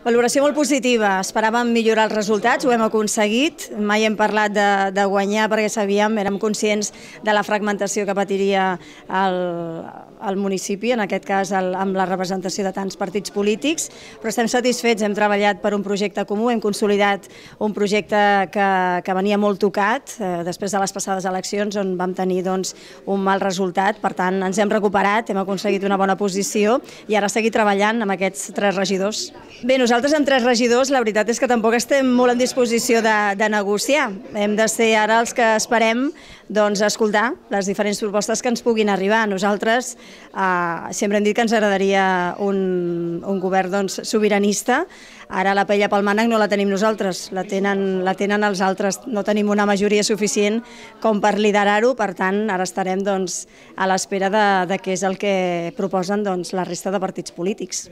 Valoració molt positiva. Esperàvem millorar els resultats, ho hem aconseguit. Mai hem parlat de, de guanyar perquè sabíem, érem conscients de la fragmentació que patiria el, el municipi, en aquest cas el, amb la representació de tants partits polítics, però estem satisfets, hem treballat per un projecte comú, hem consolidat un projecte que, que venia molt tocat eh, després de les passades eleccions on vam tenir doncs, un mal resultat, per tant ens hem recuperat, hem aconseguit una bona posició i ara seguir treballant amb aquests tres regidors. Bé, nosaltres nosaltres, amb tres regidors, la veritat és que tampoc estem molt en disposició de, de negociar. Hem de ser ara els que esperem doncs, escoltar les diferents propostes que ens puguin arribar. Nosaltres eh, sempre hem dit que ens agradaria un, un govern doncs, sobiranista. Ara la paella pel mànec no la tenim nosaltres, la tenen, la tenen els altres. No tenim una majoria suficient com per liderar-ho, per tant, ara estarem doncs, a l'espera de, de què és el que proposen doncs, la resta de partits polítics.